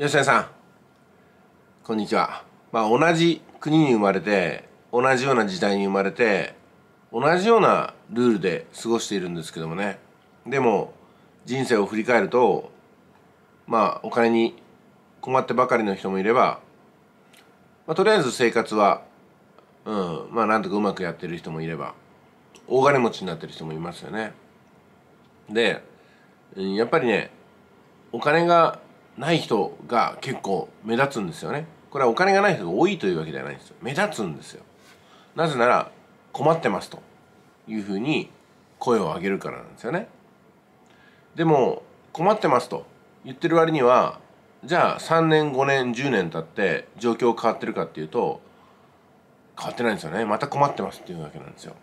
吉谷さんこんにちは、まあ、同じ国に生まれて同じような時代に生まれて同じようなルールで過ごしているんですけどもねでも人生を振り返るとまあお金に困ってばかりの人もいれば、まあ、とりあえず生活はうんまあなんとかうまくやってる人もいれば大金持ちになってる人もいますよね。でやっぱりねお金がない人が結構目立つんですよねこれはお金がない人が多いというわけではないんですよ目立つんですよなぜなら困ってますというふうに声を上げるからなんですよねでも困ってますと言ってる割にはじゃあ3年5年10年経って状況変わってるかっていうと変わってないんですよねまた困ってますっていうわけなんですよ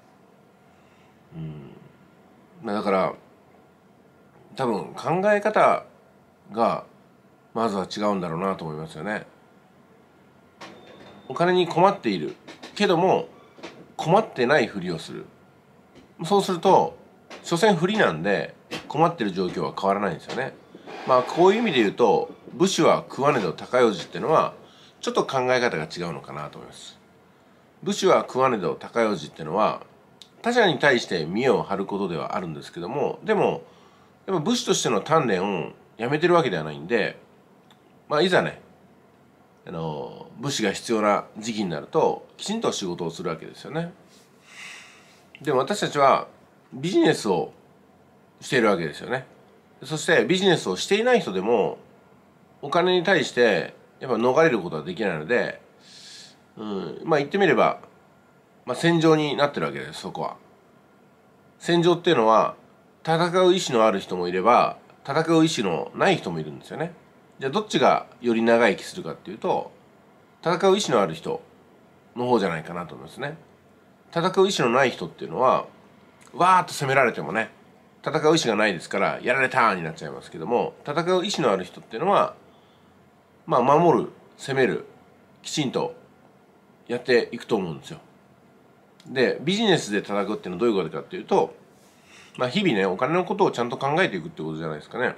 うんだから多分考え方がまずは違うんだろうなと思いますよねお金に困っているけども困ってないふりをするそうすると所詮不利なんで困ってる状況は変わらないんですよねまあこういう意味で言うと武士は食わねど高用事っていうのはちょっと考え方が違うのかなと思います武士は食わねど高用事っていうのは他者に対して見栄を張ることではあるんですけどもでもでも武士としての鍛錬をやめてるわけではないんでまあ、いざねあの武士が必要な時期になるときちんと仕事をするわけですよね。でも私たちはビジネスをしているわけですよね。そしてビジネスをしていない人でもお金に対してやっぱ逃れることはできないので、うん、まあ言ってみれば、まあ、戦場になってるわけですそこは。戦場っていうのは戦う意志のある人もいれば戦う意志のない人もいるんですよね。じゃあどっちがより長生きするかっていうと戦う意志のある人の方じゃないかなと思いますね戦う意志のない人っていうのはわーっと攻められてもね戦う意志がないですからやられたになっちゃいますけども戦う意志のある人っていうのはまあ守る攻めるきちんとやっていくと思うんですよでビジネスで戦うっていうのはどういうことかっていうと、まあ、日々ねお金のことをちゃんと考えていくってことじゃないですかね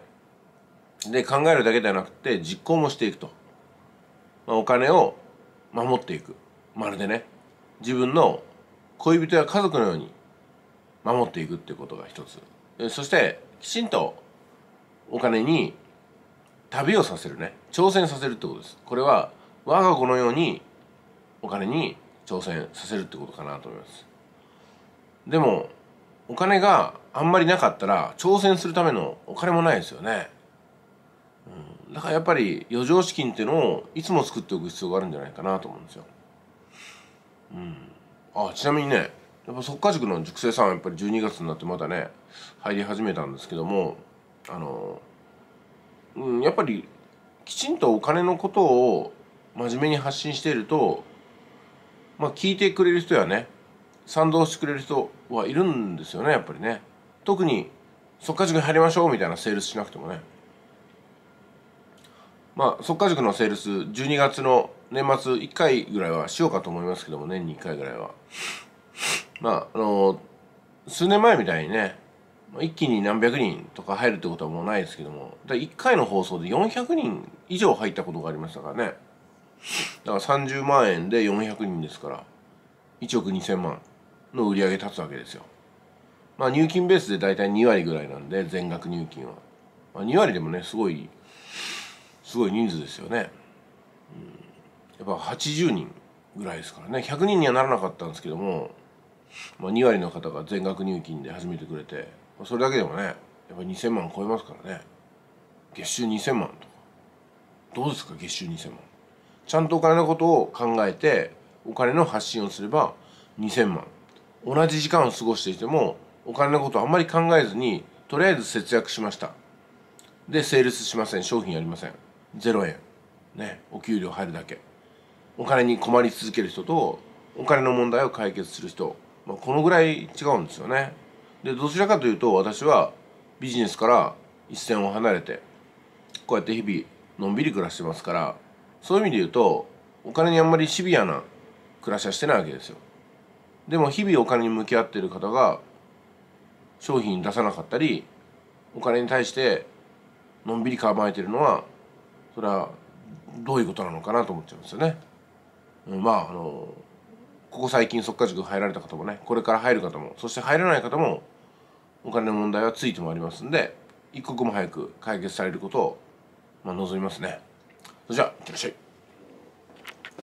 で考えるだけではなくて実行もしていくと、まあ、お金を守っていくまるでね自分の恋人や家族のように守っていくっていうことが一つそしてきちんとお金に旅をさせるね挑戦させるってことですこれは我が子のようにお金に挑戦させるってことかなと思いますでもお金があんまりなかったら挑戦するためのお金もないですよねだからやっぱり余剰資金っていうのをいつも作っておく必要があるんじゃないかなと思うんですよ。うん、あちなみにねやっぱ速化塾の塾生さんはやっぱり12月になってまたね入り始めたんですけどもあの、うん、やっぱりきちんとお金のことを真面目に発信していると、まあ、聞いてくれる人やね賛同してくれる人はいるんですよねやっぱりね。特に速化塾に入りましょうみたいなセールスしなくてもね。まあ、速稼塾のセールス12月の年末1回ぐらいはしようかと思いますけども年に1回ぐらいはまああの数年前みたいにね一気に何百人とか入るってことはもうないですけども1回の放送で400人以上入ったことがありましたからねだから30万円で400人ですから1億2000万の売り上げ立つわけですよまあ入金ベースで大体2割ぐらいなんで全額入金は、まあ、2割でもねすごいすごい人数ですよね、うん、やっぱ80人ぐらいですからね100人にはならなかったんですけども、まあ、2割の方が全額入金で始めてくれて、それだけでもねやっぱ2000万超えますからね月収2000万とかどうですか月収2000万ちゃんとお金のことを考えてお金の発信をすれば2000万同じ時間を過ごしていてもお金のことあんまり考えずにとりあえず節約しましたでセールスしません商品やりません0円、ね、お給料入るだけお金に困り続ける人とお金の問題を解決する人、まあ、このぐらい違うんですよね。でどちらかというと私はビジネスから一線を離れてこうやって日々のんびり暮らしてますからそういう意味で言うとお金にあんまりシビアな暮らしはしてないわけですよ。でも日々お金に向き合っている方が商品出さなかったりお金に対してのんびり構えてるのはそれはどういうことなのかなと思っちゃうんですよね。うん、まああのここ最近即稼塾入られた方もねこれから入る方もそして入らない方もお金の問題はついてもありますんで一刻も早く解決されることを、まあ、望みますね。それじゃあいってらっしゃい。